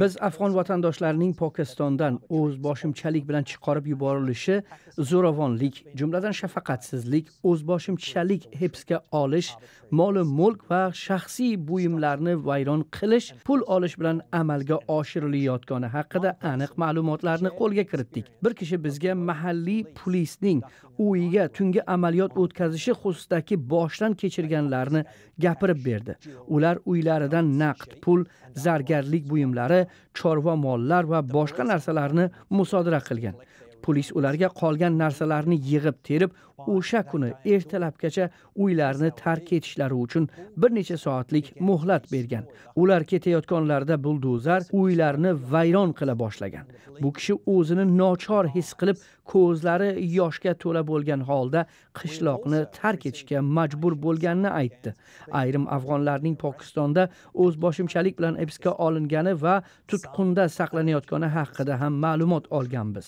biz afg'on vatandoshlarining pokistondan o'z boshimchalik bilan chiqarib yuborilishi zo'ravonlik jumladan shafaqatsizlik o'zboshimchalik hibsga olish moli mulk va shaxsiy buyumlarni vayron qilish pul olish bilan amalga oshirilayotgani haqida aniq ma'lumotlarni qo'lga kiritdik bir kishi bizga mahalliy polisning uyiga tungi amaliyot o'tkazishi xususidagi boshdan kechirganlarni gapirib berdi ular uylaridan naqd pul zargarlik buyumlari chorva mollar va boshqa narsalarni musodara qilgan polis ularga qolgan narsalarni yig'ib terib o'sha kuni ertalabgacha uylarni tark etishlari uchun bir necha soatlik muhlat bergan ular ketayotganlarida buldozar uylarni vayron qila boshlagan bu kishi o'zini nochor his qilib ko'zlari yoshga to'la bo'lgan holda qishloqni tark etishga majbur bo'lganini aytdi ayrim afg'onlarning pokistonda o'zboshimchalik bilan hibsga olingani va tutqunda saqlanayotgani haqida ham ma'lumot olganmiz